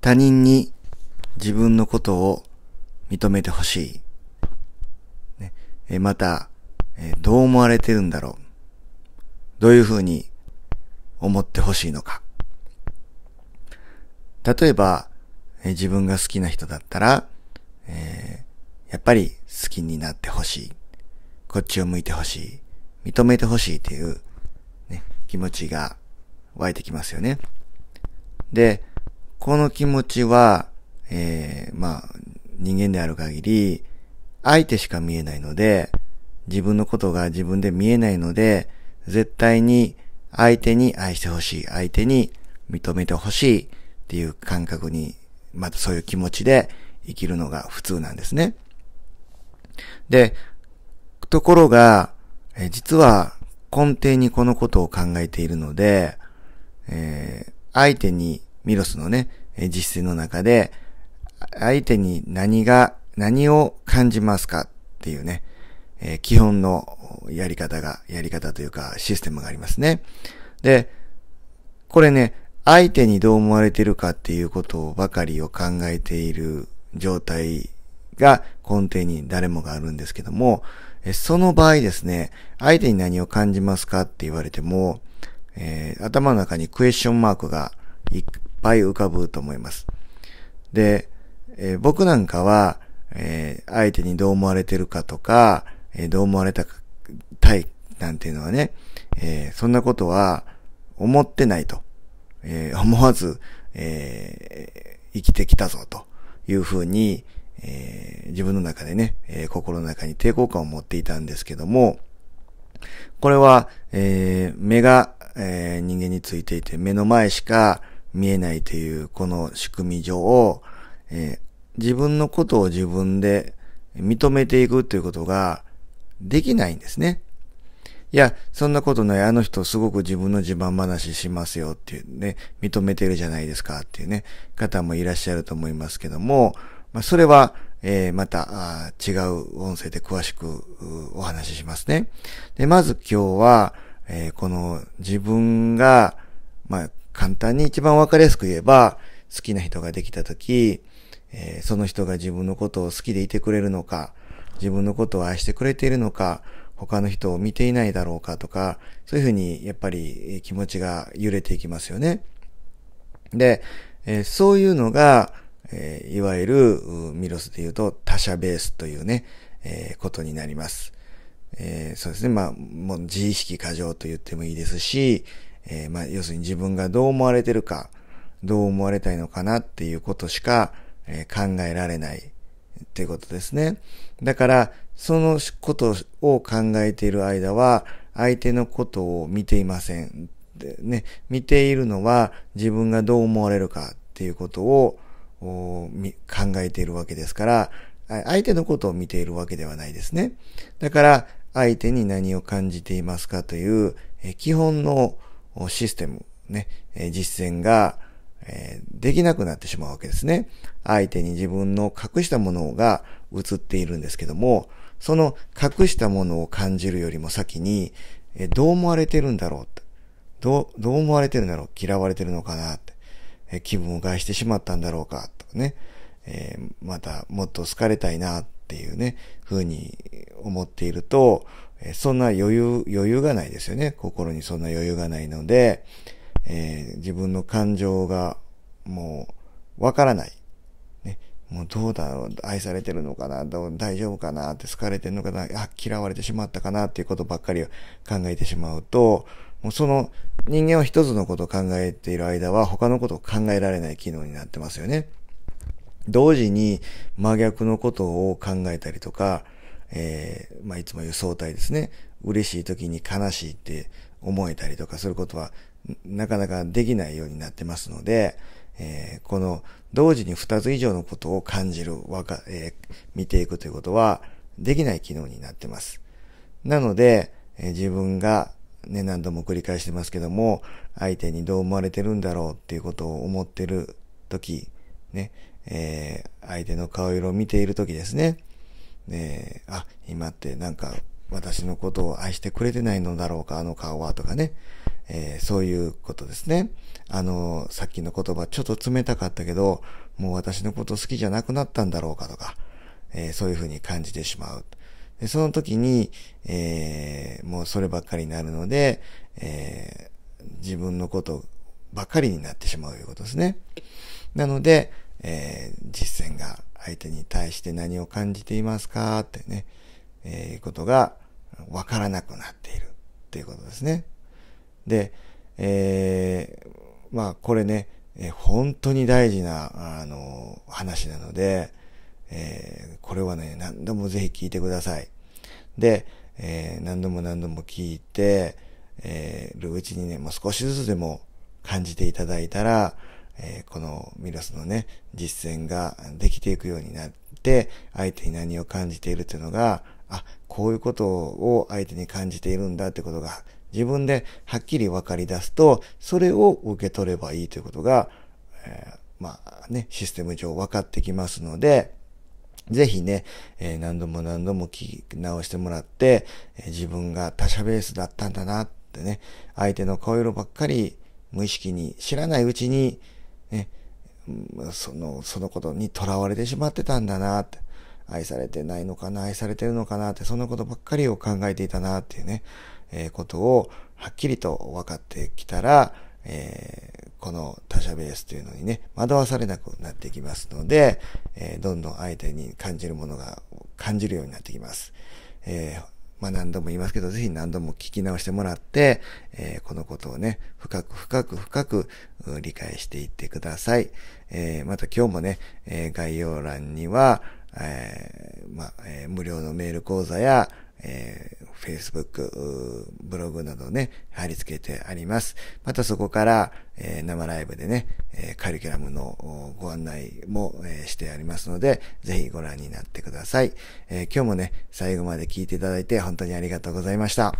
他人に自分のことを認めてほしい。また、どう思われてるんだろう。どういうふうに思ってほしいのか。例えば、自分が好きな人だったら、えー、やっぱり好きになってほしい。こっちを向いてほしい。認めてほしいという、ね、気持ちが湧いてきますよね。で、この気持ちは、えー、まあ、人間である限り、相手しか見えないので、自分のことが自分で見えないので、絶対に相手に愛してほしい、相手に認めてほしいっていう感覚に、またそういう気持ちで生きるのが普通なんですね。で、ところが、え実は根底にこのことを考えているので、えー、相手にミロスのね、実践の中で、相手に何が、何を感じますかっていうね、え基本のやり方が、やり方というかシステムがありますね。で、これね、相手にどう思われてるかっていうことばかりを考えている状態が根底に誰もがあるんですけども、その場合ですね、相手に何を感じますかって言われても、えー、頭の中にクエスチョンマークがぱい浮かぶと思います。で、えー、僕なんかは、えー、相手にどう思われてるかとか、えー、どう思われたか、たい、なんていうのはね、えそんなことは思ってないと、え思わず、え生きてきたぞというふうに、え自分の中でね、え心の中に抵抗感を持っていたんですけども、これは、え目が、え人間についていて目の前しか、見えないというこの仕組み上、えー、自分のことを自分で認めていくということができないんですね。いや、そんなことない。あの人すごく自分の自慢話しますよっていうね、認めてるじゃないですかっていうね、方もいらっしゃると思いますけども、まあ、それは、えー、また違う音声で詳しくお話ししますね。で、まず今日は、えー、この自分が、まあ、簡単に一番わかりやすく言えば、好きな人ができたとき、えー、その人が自分のことを好きでいてくれるのか、自分のことを愛してくれているのか、他の人を見ていないだろうかとか、そういうふうにやっぱり気持ちが揺れていきますよね。で、えー、そういうのが、えー、いわゆるミロスで言うと他者ベースというね、えー、ことになります。えそうですね。まあ、もう自意識過剰と言ってもいいですし、えー、まあ、要するに自分がどう思われてるか、どう思われたいのかなっていうことしか、えー、考えられないっていうことですね。だから、そのことを考えている間は、相手のことを見ていません。でね、見ているのは自分がどう思われるかっていうことを考えているわけですから、相手のことを見ているわけではないですね。だから、相手に何を感じていますかという、基本のシステム、ね、実践が、えできなくなってしまうわけですね。相手に自分の隠したものが映っているんですけども、その隠したものを感じるよりも先に、えどう思われてるんだろうどう、どう思われてるんだろう嫌われてるのかなって。え気分を害してしまったんだろうかとかね。えー、またもっと好かれたいなっていうね、風に思っていると、そんな余裕、余裕がないですよね。心にそんな余裕がないので、えー、自分の感情がもうわからない。ね、もうどうだろう、愛されてるのかな、どう大丈夫かなって好かれてるのかな、あ、嫌われてしまったかなっていうことばっかり考えてしまうと、もうその人間は一つのことを考えている間は他のことを考えられない機能になってますよね。同時に真逆のことを考えたりとか、えー、まあ、いつも言う相対ですね。嬉しい時に悲しいって思えたりとかすることは、なかなかできないようになってますので、えー、この同時に2つ以上のことを感じる、わか、えー、見ていくということはできない機能になってます。なので、えー、自分がね、何度も繰り返してますけども、相手にどう思われてるんだろうっていうことを思ってる時、ね、えー、相手の顔色を見ている時ですね。ねあ、今ってなんか私のことを愛してくれてないのだろうか、あの顔はとかね、えー、そういうことですね。あの、さっきの言葉ちょっと冷たかったけど、もう私のこと好きじゃなくなったんだろうかとか、えー、そういうふうに感じてしまう。でその時に、えー、もうそればっかりになるので、え自分のことばっかりになってしまうということですね。なので、えー、実践が相手に対して何を感じていますかってね、えー、ことがわからなくなっているっていうことですね。で、えー、まあこれね、えー、本当に大事な、あの、話なので、えー、これはね、何度もぜひ聞いてください。で、えー、何度も何度も聞いて、えー、るうちにね、もう少しずつでも感じていただいたら、えー、このミロスのね、実践ができていくようになって、相手に何を感じているというのが、あ、こういうことを相手に感じているんだってことが、自分ではっきり分かり出すと、それを受け取ればいいということが、えー、まあね、システム上分かってきますので、ぜひね、えー、何度も何度も聞き直してもらって、えー、自分が他者ベースだったんだなってね、相手の顔色ばっかり無意識に知らないうちに、ね、その、そのことにとらわれてしまってたんだなって。愛されてないのかな、愛されてるのかなって、そんなことばっかりを考えていたなっていうね、えー、ことをはっきりと分かってきたら、えー、この他者ベースというのにね、惑わされなくなってきますので、えー、どんどん相手に感じるものが感じるようになってきます。えーまあ、何度も言いますけど、ぜひ何度も聞き直してもらって、えー、このことをね、深く深く深く理解していってください。えー、また今日もね、えー、概要欄には、えまあ、え無料のメール講座や、えー、Facebook、ブログなどね、貼り付けてあります。またそこから、えー、生ライブでね、えー、カリキュラムのご案内も、えー、してありますので、ぜひご覧になってください、え今日もね、最後まで聞いていただいて本当にありがとうございました。